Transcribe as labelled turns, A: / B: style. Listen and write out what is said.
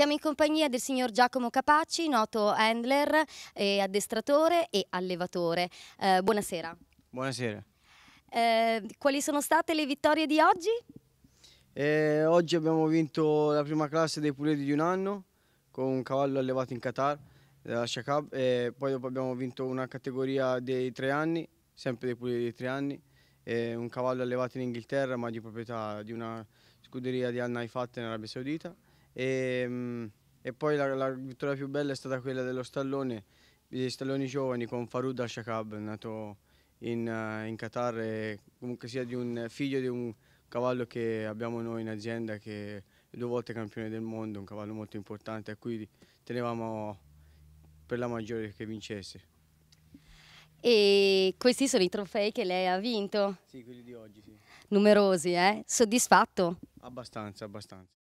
A: Siamo in compagnia del signor Giacomo Capacci, noto handler, addestratore e allevatore. Eh, buonasera. Buonasera. Eh, quali sono state le vittorie di oggi?
B: Eh, oggi abbiamo vinto la prima classe dei puletti di un anno con un cavallo allevato in Qatar della Shakab e poi dopo abbiamo vinto una categoria dei tre anni, sempre dei puletti di tre anni, un cavallo allevato in Inghilterra ma di proprietà di una scuderia di Anna Naifat in Arabia Saudita e, ehm, e poi la, la, vittoria più bella è stata quella dello Stallone, dei Stalloni giovani con Farouk Al-Shakab, nato in, eh, in Qatar e comunque sia di un figlio di un cavallo che abbiamo noi in azienda che è due volte campione del mondo, un cavallo molto importante a cui tenevamo per la maggiore che vincesse.
A: E questi sono i trofei che lei ha vinto?
B: Sì, quelli di oggi, sì.
A: Numerosi, eh? Soddisfatto?
B: Abbastanza, abbastanza.